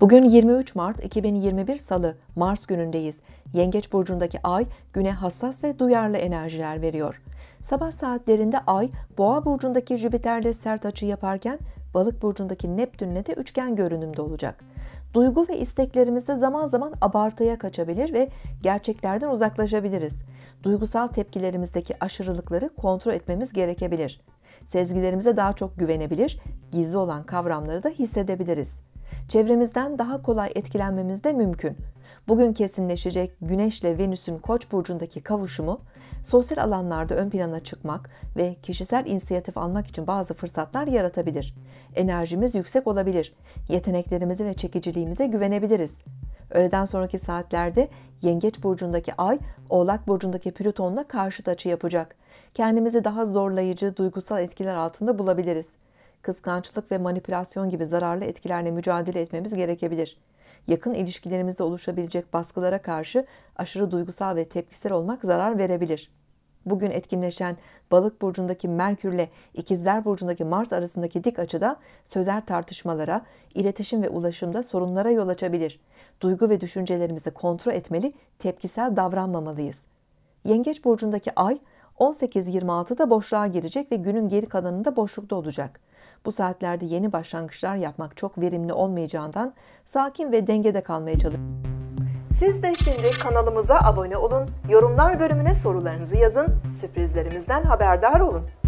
Bugün 23 Mart 2021 Salı, Mars günündeyiz. Yengeç burcundaki ay güne hassas ve duyarlı enerjiler veriyor. Sabah saatlerinde ay Boğa burcundaki Jüpiter'le sert açı yaparken Balık burcundaki Neptün'le de üçgen görünümde olacak. Duygu ve isteklerimizde zaman zaman abartıya kaçabilir ve gerçeklerden uzaklaşabiliriz. Duygusal tepkilerimizdeki aşırılıkları kontrol etmemiz gerekebilir. Sezgilerimize daha çok güvenebilir, gizli olan kavramları da hissedebiliriz. Çevremizden daha kolay etkilenmemiz de mümkün. Bugün kesinleşecek Güneş'le Venüs'ün Koç burcundaki kavuşumu, sosyal alanlarda ön plana çıkmak ve kişisel inisiyatif almak için bazı fırsatlar yaratabilir. Enerjimiz yüksek olabilir. Yeteneklerimizi ve çekiciliğimize güvenebiliriz. Öğleden sonraki saatlerde Yengeç burcundaki Ay, Oğlak burcundaki Plüton'la karşıt açı yapacak. Kendimizi daha zorlayıcı duygusal etkiler altında bulabiliriz kıskançlık ve manipülasyon gibi zararlı etkilerle mücadele etmemiz gerekebilir. Yakın ilişkilerimizde oluşabilecek baskılara karşı aşırı duygusal ve tepkisel olmak zarar verebilir. Bugün etkinleşen Balık burcundaki Merkür ile İkizler burcundaki Mars arasındaki dik açıda sözel tartışmalara, iletişim ve ulaşımda sorunlara yol açabilir. Duygu ve düşüncelerimizi kontrol etmeli, tepkisel davranmamalıyız. Yengeç burcundaki Ay 18:26'da boşluğa girecek ve günün geri kalanında boşlukta olacak. Bu saatlerde yeni başlangıçlar yapmak çok verimli olmayacağından sakin ve dengede kalmaya çalışın. Siz de şimdi kanalımıza abone olun, yorumlar bölümüne sorularınızı yazın, sürprizlerimizden haberdar olun.